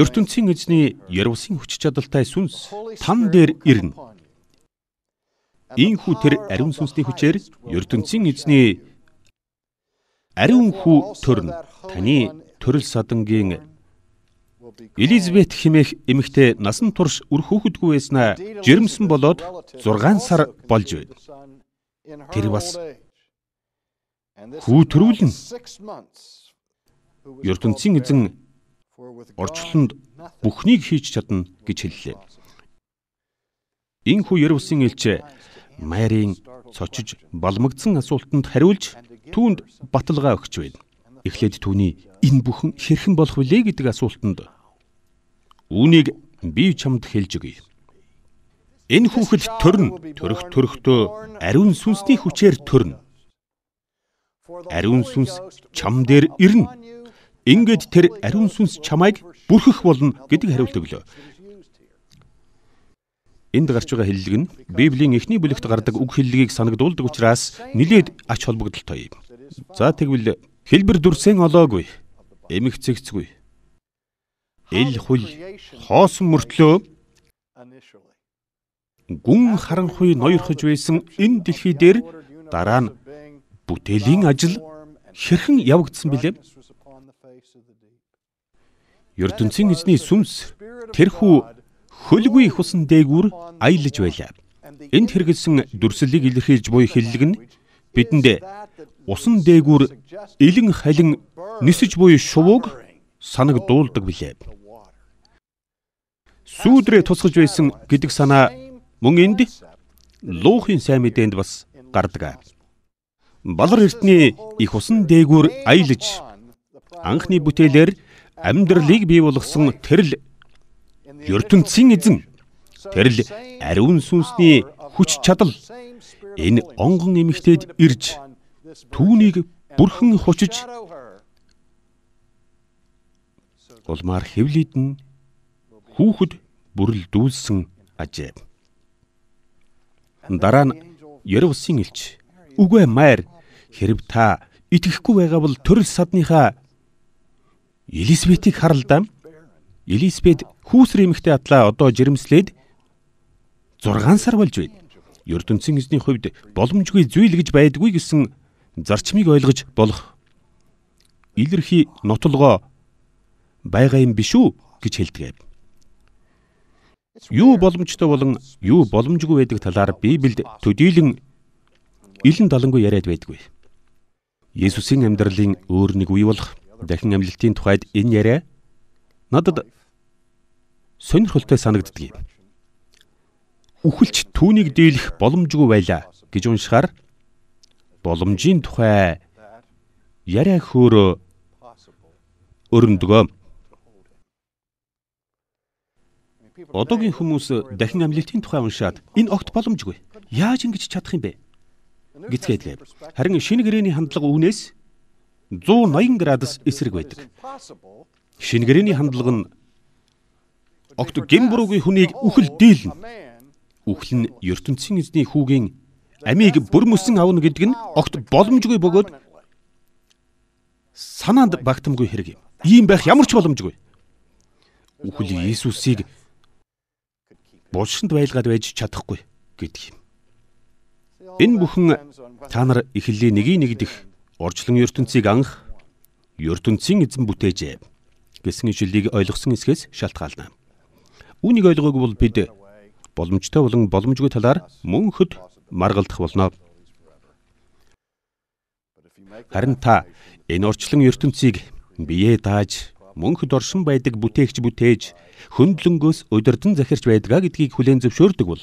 ертөнцийн эзний Ярвсын хүч чадалтай сүнс тан дээр ирнэ. Ийхүү тэр ариун сүнсний хүчээр ертөнцийн эзний ариун хүү төрнө. Таны төрөл садангийн Элизабет химээх эмэгтэй насан турш үр хөөхөдгүй байснаа жирэмсэн болоод 6 сар болж байна. Тэр бас хүү төрүүлнэ. ертөнцийн эзэн орчлонд бүхнийг хийж чадна гэж хэллээ. Инхүү Ерүсийн элчээ Марийн цочиж балмагдсан асуултанд хариулж түүнд баталгаа өгч байна. Эхлээд түүний энэ бүхэн хэрхэн болох вүлээ гэдэг асуултанд үүнийг би чамд хэлж өгье. Энэ хүүхэд төрн, төрөх төрөхдөө ариун сүнсний хүчээр төрн. Ариун сүнс чам дээр ирнэ. Ингээд тэр ариун сүнс чамайг бүрхэх болно гэдэг хариулт өглөө. Энд гарч байгаа хэллэг нь Библийн эхний бүлэгт гардаг үг хэллэгийг санагдуулдаг учраас нэлээд ач холбогдолтой юм. За тэгвэл хэлбэр дүрсэн олоогүй. Эмх цэгцгүй. Ил хул хоосон мөртлөө гүн харанхуй ноёрхож байсан энэ дэлхий дээр дараа нь бүтээлийн ажил хэрхэн явагдсан бilé? ертөнцийн эзний сүнс тэрхүү хөлгүй хусан дээгүүр аялаж байлаа. Энд хэрэгэлсэн дүрслэлийг илэрхийлж буй хиллэг нь бидэнд усан дээгүүр илэн халин нисэж буй шувууг санагдуулдаг билээ. Сүүдрээ тусгаж байсан гэдэг санаа мөн энд луухын сайн мэдээнд бас гардаг. Балар эртний их усан дээгүүр аялаж анхны бүтээлээр амьдралыг бий болгосон тэрл ертөнцийн эзэн тэрл ариун сүнсний хүч чадал энэ онгон эмэгтэйд ирж түүнийг бүрхэн хучиж улмаар хевлидэн хүүхэд бүрэлдүүлсэн ажээ. Дараа нь Ерөсийн элч үгүй маяр хэрв та итгэхгүй байгаа бол төрөл садныхаа Элисбетийг харалдаа. Элисбет хүүсрийн эмэгтэй атлаа одоо жирэмслээд 6 сар болж байна. ертөнцийн эзний хувьд боломжгүй зүйл гэж байдгүй гэсэн зарчмыг ойлгож болох илэрхий нотолгоо байгаа юм биш үү гэж хэлдэг. Юу боломжтой болон юу боломжгүй байдаг талаар Библиэд төдийлөн илэн далангүй яриад байдгүй. Есүсийн амьдралын өөр нэг үе болох дахин амьлалтын тухайд энэ яриа надад сонирхолтой санагддаг юм. Үхэлч түүнийг дийлэх боломжгүй байлаа гэж уншихаар боломжийн тухай яриа хөөр өрөндгөө. Одоогийн хүмүүс дахин амьлалтын тухай уншаад энэ огт боломжгүй. Яаж ингэж чадах юм бэ? гэцгээдгээ. Харин шинэ гэрээний хандлага үүнээс 180 градус эсрэг байдаг. Шинэ гэрээний хандлага нь огт гимбруугийн хүнийг үхэл дийлнэ. Үхэл нь ертөнцийн эзний хүүгийн амийг бүр мөсөн авна гэдэг нь огт боломжгүй бөгөөд санаанд багтамгүй хэрэг юм. Ийм байх ямар ч боломжгүй. Үхэл Иесусийг булшинд байлгаад байж чадахгүй гэдэг юм. Энэ бүхэн та нар эхлэлийн 1-1 дэх Орчлон ертөнцийг анх ертөнцийн эзэн бүтээжээ гэсэн ишлэлийг ойлгосон эсхээс шалтгаална. Үүнийг ойлгоогүй бол бид боломжтой болон боломжгүй талаар мөнхөд маргалдах болно. Харин та энэ орчлон ертөнцийг биеэ дааж мөнхөд оршин байдаг бүтээгч бүтээж хөндлөнгөөс удирдан захирч байдгаа гэдгийг хүлээн зөвшөөрдөг бол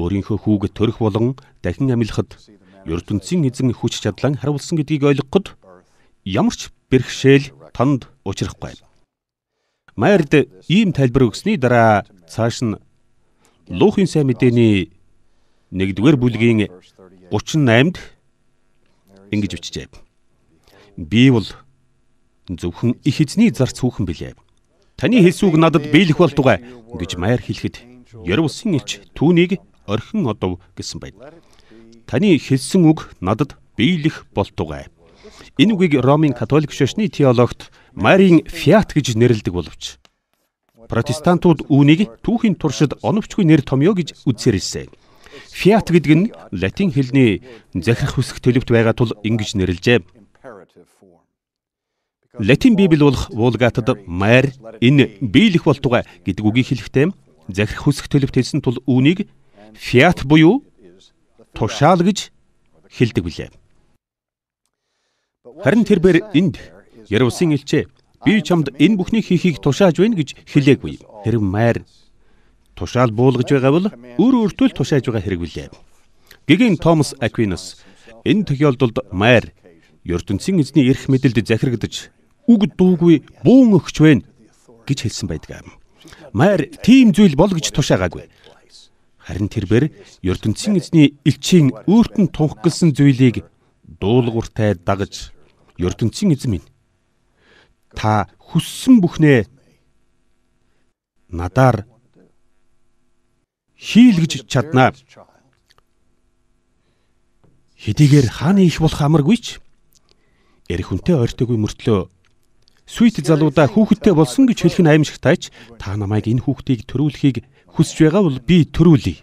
өөрийнхөө хүүг төрөх болон дахин амьлахад ертөнцийн эзэн хүч чадлан хариулсан гэдгийг ойлгоход ямар ч бэрхшээл танд учрахгүй. Майерд ийм тайлбар өгсөний дараа цааш нь Луухын сайн мэдээний 1-р бүлгийн 38-д ингэж бичжээ. Би бол зөвхөн их эзний зарц хүүхэн билээ. Таны хэлсүүг надад биелэх болтугай гэж Майер хэлэхэд Яруусын элч түүнийг орхин одов гэсэн байд таны хэлсэн үг надад биелэх болтугай. Энэ үгийг Ромын католик шашны теологт Марин Фиат гэж нэрлэдэг боловч протестантууд үүнийг түүхийн туршид оновчгүй нэр томьёо гэж үзсэрэлсэн. Фиат гэдэг нь латин хэлний захирах үсэх төлөвт байгаа тул ингэж нэрлэжээ. Латин Библи болох Вулгатад маар энэ биелэх болтугай гэдэг үгийг хэлэхдээ захирах үсэх төлөвт хэлсэн тул үүнийг фиат буюу тушаал гэж хэлдэг билээ. Харин тэрээр энд Ярусын элчээ би чамд энэ бүхний хийхийг тушааж байна гэж хэлээгүй. Хэрэг маяр тушаал буулгаж байгаа бол өөр өөртөө л тушааж байгаа хэрэг билээ. Гэгийн Томас Аквинас энэ тохиолдолд маяр ертөнцийн эзний эрх мэдэлд захирагдаж үг дуугүй буун өгч байна гэж хэлсэн байдаг. Маяр тийм зүйл бол гэж тушаагагүй. Харин тэрбэр ертөнцийн эзний элчийн өөртөө тунхагласан зүйлийг дуулууртай дагаж ертөнцийн эзэн минь та хүссэн бүхнээ надаар хийлгэж чаднаа. Хэдийгээр хааны их болох амаргүй ч эрх хүнтэй ойртойгүй мөртлөө сүйт залуудаа хүүхэдтэй болсон гэж хэлэх нь аимшигтай ч та намайг энэ хүүхдийг төрүүлэхийг хүсэж байгаа бол би төрүүлье.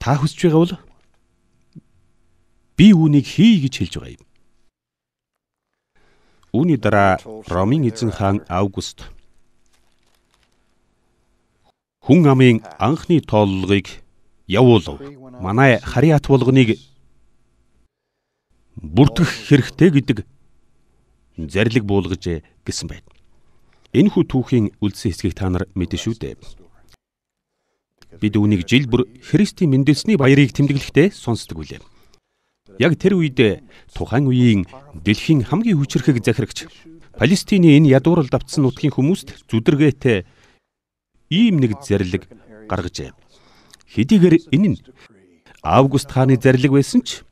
Та хүсэж байгаа бол би үүнийг хий гэж хэлж байгаа юм. Үүний дараа Ромын эзэн хаан Август хүн амын анхны тооллогыг явуулав. Манай хариат булганыг бүртгэх хэрэгтэй гэдэг зарлиг буулгажээ гэсэн байд. Энэхүү түүхийн үлдсэн хэсгийг та нар мэдэн шүү дээ. Бид үүнийг жил бүр Христийн мэндэлсний баярыг тэмдэглэхдээ сонсдог үлээ. Яг тэр үед тухайн үеийн дэлхийн хамгийн хүчрэхэг захирагч Палестины энэ ядуурл давтсан нутгийн хүмүүст зүдэргээтэй ийм нэг зэрлэг гаргажээ. Хэдийгээр энэ нь Август хааны зэрлэг байсан ч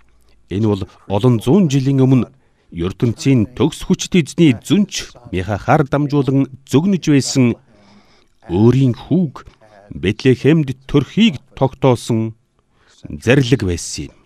энэ бол олон зуун жилийн өмнө ертөнцийн төгс хүчт эзний зүнч Миха хар дамжуулан зөгнөж байсан өөрийн хүүг Бэтлехемд төрхийг тогтоосон зэрлэг байсан юм.